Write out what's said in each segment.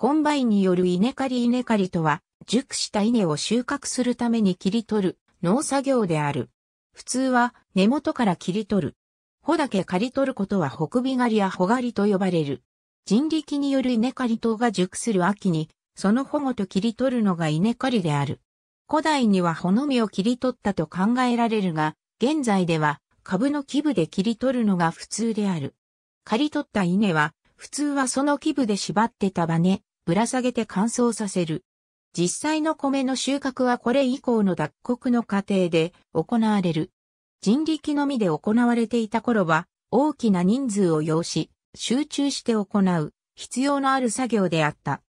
コンバインによる稲刈り稲刈りとは、熟した稲を収穫するために切り取る農作業である。普通は根元から切り取る。穂だけ刈り取ることは北美狩りや穂刈りと呼ばれる。人力による稲刈り等が熟する秋に、その穂ごと切り取るのが稲刈りである。古代には穂の実を切り取ったと考えられるが、現在では株の基部で切り取るのが普通である。刈り取った稲は、普通はその基部で縛って束ね、ぶら下げて乾燥させる。実際の米の収穫はこれ以降の脱穀の過程で行われる。人力のみで行われていた頃は大きな人数を要し、集中して行う必要のある作業であった。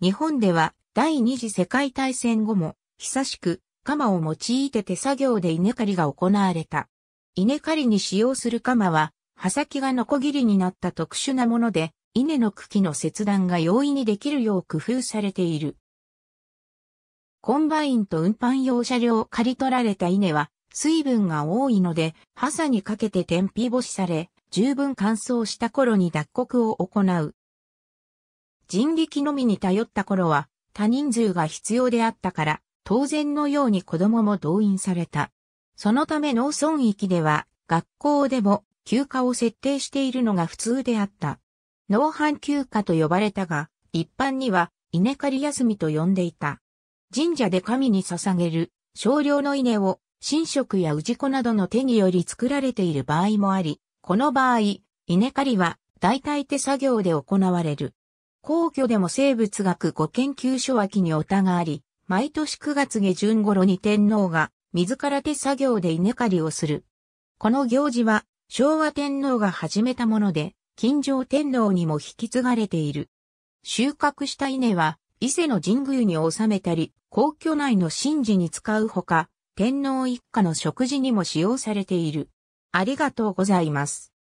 日本では第二次世界大戦後も久しく鎌を用いて手作業で稲刈りが行われた。稲刈りに使用する鎌は刃先がノコギリになった特殊なもので稲の茎の切断が容易にできるよう工夫されている。コンバインと運搬用車両を刈り取られた稲は水分が多いので、ハサにかけて天日干しされ、十分乾燥した頃に脱穀を行う。人力のみに頼った頃は、多人数が必要であったから、当然のように子供も動員された。そのため農村域では、学校でも休暇を設定しているのが普通であった。農藩休暇と呼ばれたが、一般には稲刈り休みと呼んでいた。神社で神に捧げる少量の稲を神職や氏子などの手により作られている場合もあり、この場合、稲刈りは代替手作業で行われる。皇居でも生物学語研究所脇におたがあり、毎年9月下旬頃に天皇が自ら手作業で稲刈りをする。この行事は昭和天皇が始めたもので、金城天皇にも引き継がれている。収穫した稲は、伊勢の神宮に納めたり、皇居内の神事に使うほか、天皇一家の食事にも使用されている。ありがとうございます。